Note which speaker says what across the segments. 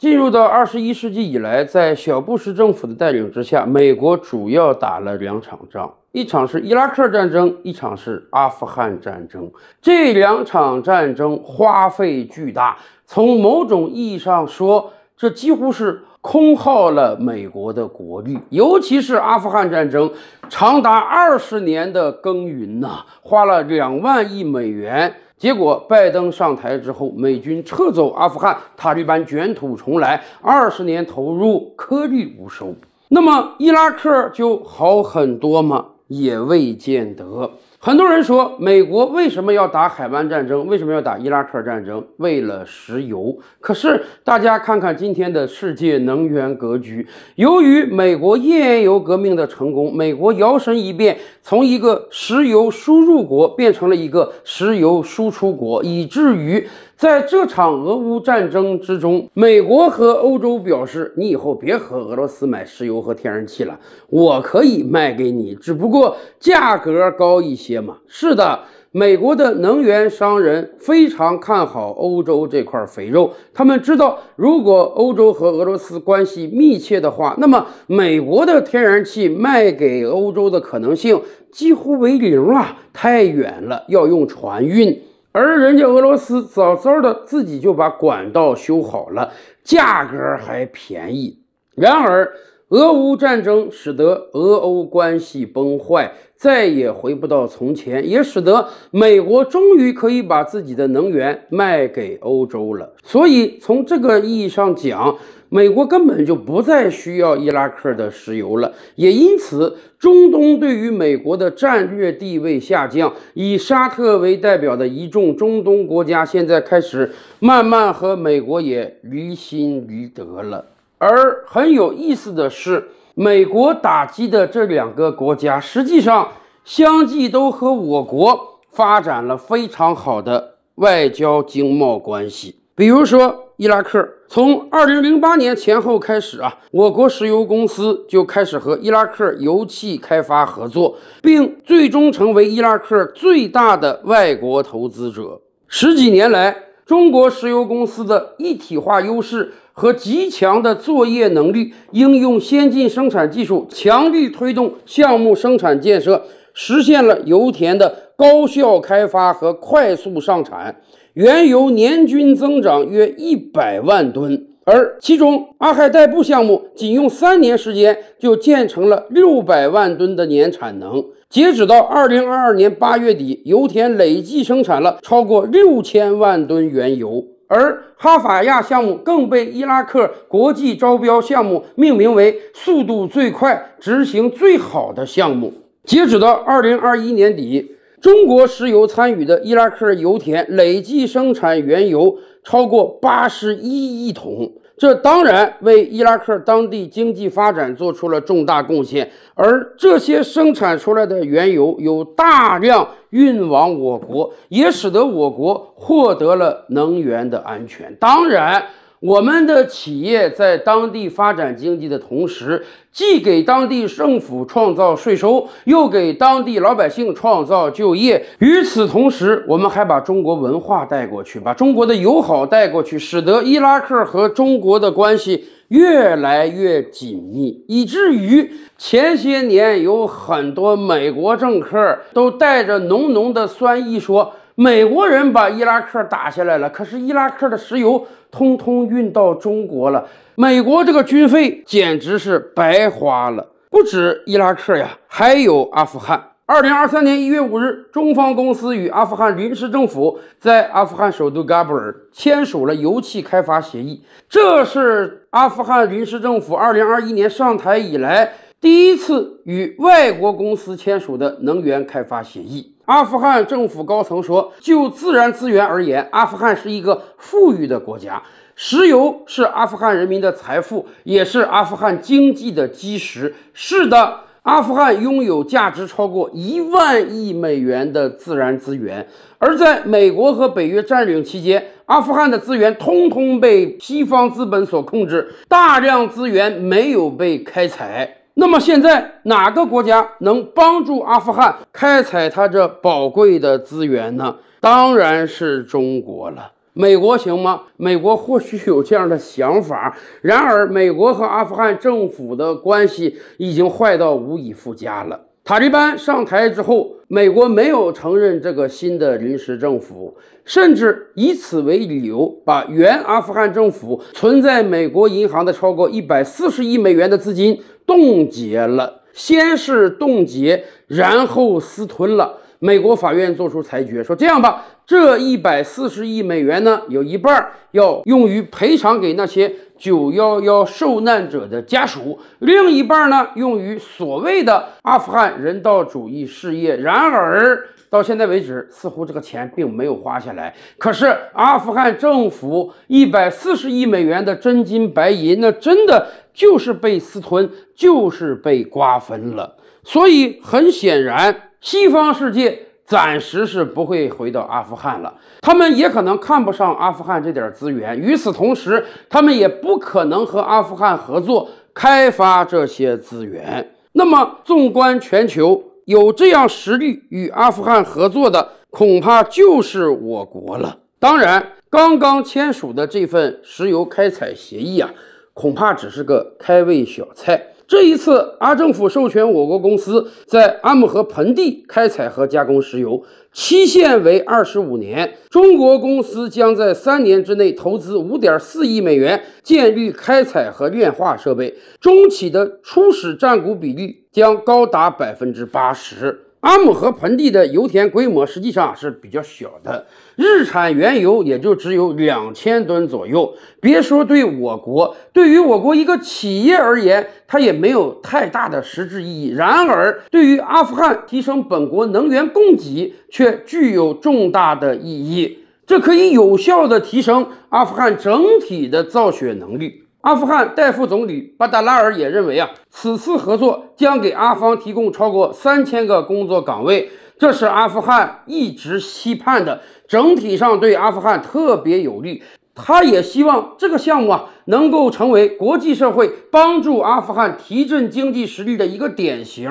Speaker 1: 进入到二十一世纪以来，在小布什政府的带领之下，美国主要打了两场仗，一场是伊拉克战争，一场是阿富汗战争。这两场战争花费巨大，从某种意义上说，这几乎是空耗了美国的国力。尤其是阿富汗战争，长达二十年的耕耘呐，花了两万亿美元。结果，拜登上台之后，美军撤走阿富汗，塔利班卷土重来，二十年投入颗粒无收。那么，伊拉克就好很多吗？也未见得。很多人说，美国为什么要打海湾战争？为什么要打伊拉克战争？为了石油。可是大家看看今天的世界能源格局，由于美国页岩油革命的成功，美国摇身一变，从一个石油输入国变成了一个石油输出国，以至于。在这场俄乌战争之中，美国和欧洲表示：“你以后别和俄罗斯买石油和天然气了，我可以卖给你，只不过价格高一些嘛。”是的，美国的能源商人非常看好欧洲这块肥肉。他们知道，如果欧洲和俄罗斯关系密切的话，那么美国的天然气卖给欧洲的可能性几乎为零啊！太远了，要用船运。而人家俄罗斯早早的自己就把管道修好了，价格还便宜。然而，俄乌战争使得俄欧关系崩坏，再也回不到从前，也使得美国终于可以把自己的能源卖给欧洲了。所以从这个意义上讲，美国根本就不再需要伊拉克的石油了。也因此，中东对于美国的战略地位下降，以沙特为代表的一众中东国家现在开始慢慢和美国也离心离德了。而很有意思的是，美国打击的这两个国家，实际上相继都和我国发展了非常好的外交经贸关系。比如说，伊拉克从二零零八年前后开始啊，我国石油公司就开始和伊拉克油气开发合作，并最终成为伊拉克最大的外国投资者。十几年来，中国石油公司的一体化优势。和极强的作业能力，应用先进生产技术，强力推动项目生产建设，实现了油田的高效开发和快速上产，原油年均增长约一百万吨。而其中，阿海代步项目仅用三年时间就建成了六百万吨的年产能。截止到二零二二年八月底，油田累计生产了超过六千万吨原油。而哈法亚项目更被伊拉克国际招标项目命名为“速度最快、执行最好的项目”。截止到二零二一年底，中国石油参与的伊拉克油田累计生产原油超过八十一亿桶。这当然为伊拉克当地经济发展做出了重大贡献，而这些生产出来的原油有大量运往我国，也使得我国获得了能源的安全。当然。我们的企业在当地发展经济的同时，既给当地政府创造税收，又给当地老百姓创造就业。与此同时，我们还把中国文化带过去，把中国的友好带过去，使得伊拉克和中国的关系越来越紧密，以至于前些年有很多美国政客都带着浓浓的酸意说。美国人把伊拉克打下来了，可是伊拉克的石油通通运到中国了，美国这个军费简直是白花了。不止伊拉克呀，还有阿富汗。二零二三年一月五日，中方公司与阿富汗临时政府在阿富汗首都喀布尔签署了油气开发协议，这是阿富汗临时政府二零二一年上台以来第一次与外国公司签署的能源开发协议。阿富汗政府高层说：“就自然资源而言，阿富汗是一个富裕的国家。石油是阿富汗人民的财富，也是阿富汗经济的基石。是的，阿富汗拥有价值超过一万亿美元的自然资源。而在美国和北约占领期间，阿富汗的资源通通被西方资本所控制，大量资源没有被开采。”那么现在哪个国家能帮助阿富汗开采它这宝贵的资源呢？当然是中国了。美国行吗？美国或许有这样的想法，然而美国和阿富汗政府的关系已经坏到无以复加了。塔利班上台之后。美国没有承认这个新的临时政府，甚至以此为理由，把原阿富汗政府存在美国银行的超过一百四十亿美元的资金冻结了。先是冻结，然后私吞了。美国法院作出裁决，说这样吧，这一百四十亿美元呢，有一半要用于赔偿给那些。九幺幺受难者的家属，另一半呢用于所谓的阿富汗人道主义事业。然而到现在为止，似乎这个钱并没有花下来。可是阿富汗政府一百四十亿美元的真金白银，那真的就是被私吞，就是被瓜分了。所以很显然，西方世界。暂时是不会回到阿富汗了，他们也可能看不上阿富汗这点资源。与此同时，他们也不可能和阿富汗合作开发这些资源。那么，纵观全球，有这样实力与阿富汗合作的，恐怕就是我国了。当然，刚刚签署的这份石油开采协议啊。恐怕只是个开胃小菜。这一次，阿政府授权我国公司在阿姆河盆地开采和加工石油，期限为二十五年。中国公司将在三年之内投资五点四亿美元，建立开采和炼化设备。中企的初始占股比例将高达百分之八十。阿姆河盆地的油田规模实际上是比较小的，日产原油也就只有两千吨左右。别说对我国，对于我国一个企业而言，它也没有太大的实质意义。然而，对于阿富汗提升本国能源供给却具有重大的意义，这可以有效地提升阿富汗整体的造血能力。阿富汗代副总理巴达拉尔也认为啊，此次合作将给阿方提供超过三千个工作岗位，这是阿富汗一直期盼的，整体上对阿富汗特别有利。他也希望这个项目啊，能够成为国际社会帮助阿富汗提振经济实力的一个典型。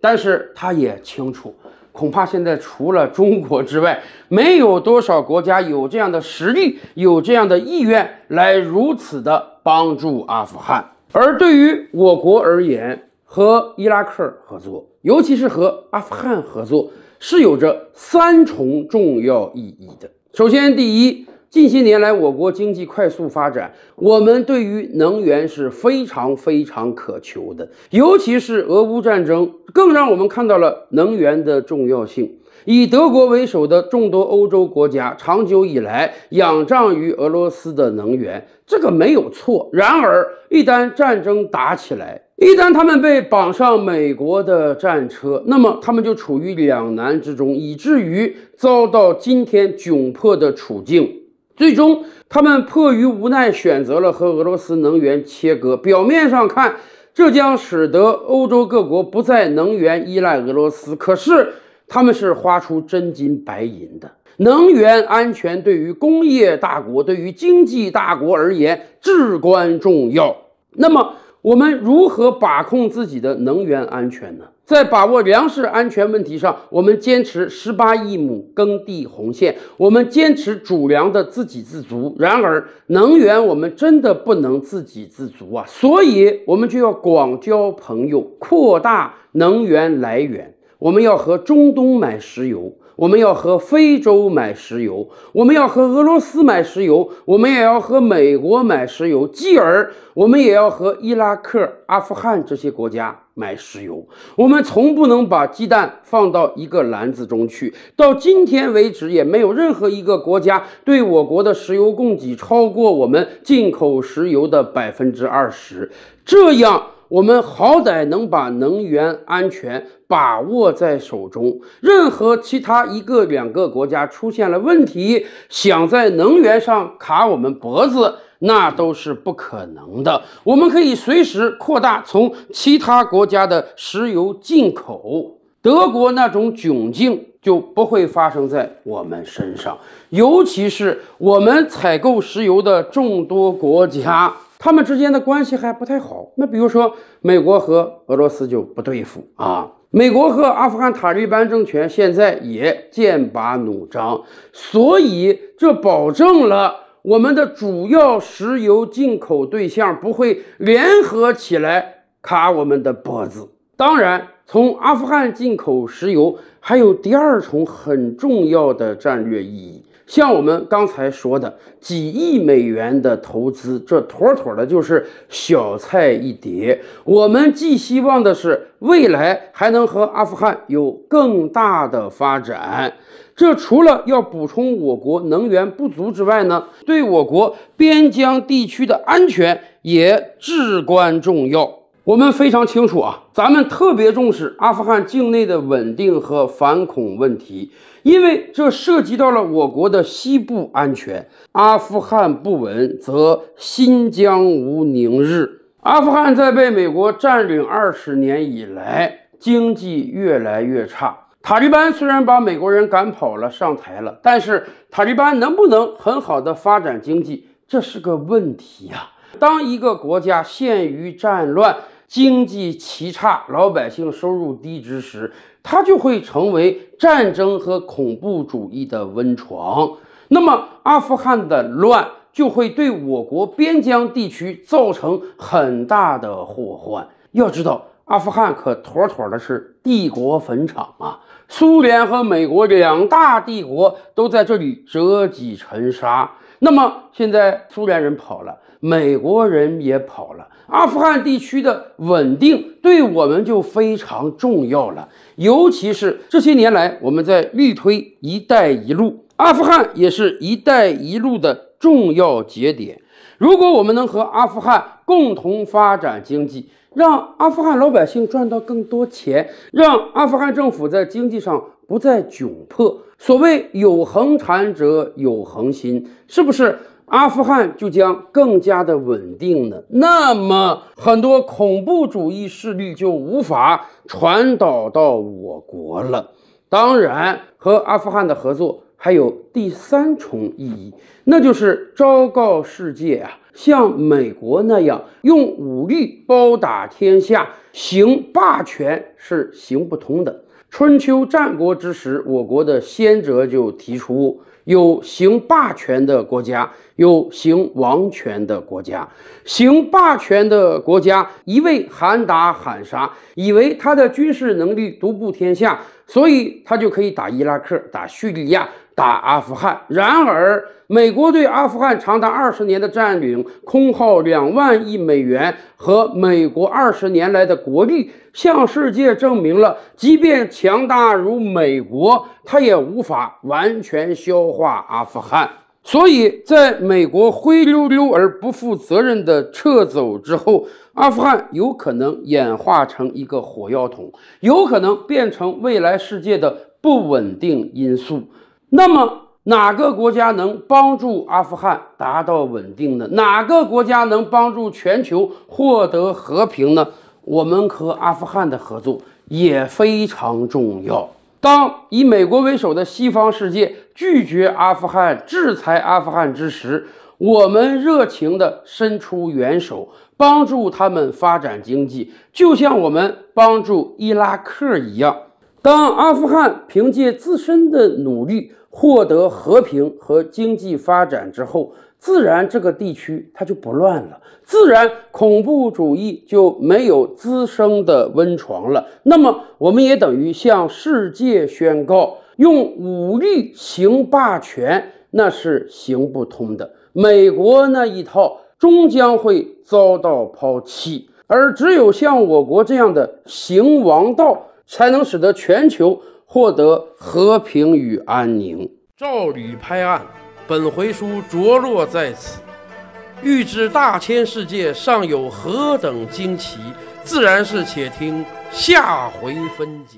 Speaker 1: 但是他也清楚，恐怕现在除了中国之外，没有多少国家有这样的实力、有这样的意愿来如此的。帮助阿富汗，而对于我国而言，和伊拉克合作，尤其是和阿富汗合作，是有着三重重要意义的。首先，第一，近些年来我国经济快速发展，我们对于能源是非常非常渴求的，尤其是俄乌战争，更让我们看到了能源的重要性。以德国为首的众多欧洲国家长久以来仰仗于俄罗斯的能源，这个没有错。然而，一旦战争打起来，一旦他们被绑上美国的战车，那么他们就处于两难之中，以至于遭到今天窘迫的处境。最终，他们迫于无奈选择了和俄罗斯能源切割。表面上看，这将使得欧洲各国不再能源依赖俄罗斯。可是，他们是花出真金白银的。能源安全对于工业大国、对于经济大国而言至关重要。那么，我们如何把控自己的能源安全呢？在把握粮食安全问题上，我们坚持十八亿亩耕地红线，我们坚持主粮的自给自足。然而，能源我们真的不能自给自足啊，所以我们就要广交朋友，扩大能源来源。我们要和中东买石油，我们要和非洲买石油，我们要和俄罗斯买石油，我们也要和美国买石油，继而我们也要和伊拉克、阿富汗这些国家买石油。我们从不能把鸡蛋放到一个篮子中去。到今天为止，也没有任何一个国家对我国的石油供给超过我们进口石油的百分之二十。这样。我们好歹能把能源安全把握在手中，任何其他一个两个国家出现了问题，想在能源上卡我们脖子，那都是不可能的。我们可以随时扩大从其他国家的石油进口，德国那种窘境就不会发生在我们身上，尤其是我们采购石油的众多国家。他们之间的关系还不太好，那比如说美国和俄罗斯就不对付啊，美国和阿富汗塔利班政权现在也剑拔弩张，所以这保证了我们的主要石油进口对象不会联合起来卡我们的脖子。当然，从阿富汗进口石油还有第二重很重要的战略意义。像我们刚才说的几亿美元的投资，这妥妥的就是小菜一碟。我们寄希望的是，未来还能和阿富汗有更大的发展。这除了要补充我国能源不足之外呢，对我国边疆地区的安全也至关重要。我们非常清楚啊，咱们特别重视阿富汗境内的稳定和反恐问题。因为这涉及到了我国的西部安全，阿富汗不稳，则新疆无宁日。阿富汗在被美国占领二十年以来，经济越来越差。塔利班虽然把美国人赶跑了，上台了，但是塔利班能不能很好的发展经济，这是个问题啊。当一个国家陷于战乱，经济奇差，老百姓收入低之时，它就会成为战争和恐怖主义的温床，那么阿富汗的乱就会对我国边疆地区造成很大的祸患。要知道，阿富汗可妥妥的是帝国坟场啊！苏联和美国两大帝国都在这里折戟沉沙，那么现在苏联人跑了。美国人也跑了，阿富汗地区的稳定对我们就非常重要了。尤其是这些年来，我们在力推“一带一路”，阿富汗也是一带一路的重要节点。如果我们能和阿富汗共同发展经济，让阿富汗老百姓赚到更多钱，让阿富汗政府在经济上不再窘迫，所谓“有恒产者有恒心”，是不是？阿富汗就将更加的稳定了，那么很多恐怖主义势力就无法传导到我国了。当然，和阿富汗的合作还有第三重意义，那就是昭告世界啊，像美国那样用武力包打天下、行霸权是行不通的。春秋战国之时，我国的先哲就提出。有行霸权的国家，有行王权的国家，行霸权的国家一味喊打喊杀，以为他的军事能力独步天下，所以他就可以打伊拉克，打叙利亚。打阿富汗，然而美国对阿富汗长达二十年的占领，空耗两万亿美元和美国二十年来的国力，向世界证明了，即便强大如美国，它也无法完全消化阿富汗。所以，在美国灰溜溜而不负责任的撤走之后，阿富汗有可能演化成一个火药桶，有可能变成未来世界的不稳定因素。那么哪个国家能帮助阿富汗达到稳定呢？哪个国家能帮助全球获得和平呢？我们和阿富汗的合作也非常重要。当以美国为首的西方世界拒绝阿富汗、制裁阿富汗之时，我们热情地伸出援手，帮助他们发展经济，就像我们帮助伊拉克一样。当阿富汗凭借自身的努力，获得和平和经济发展之后，自然这个地区它就不乱了，自然恐怖主义就没有滋生的温床了。那么，我们也等于向世界宣告，用武力行霸权那是行不通的，美国那一套终将会遭到抛弃，而只有像我国这样的行王道，才能使得全球。获得和平与安宁。赵履拍案，本回书着落在此。欲知大千世界尚有何等惊奇，自然是且听下回分解。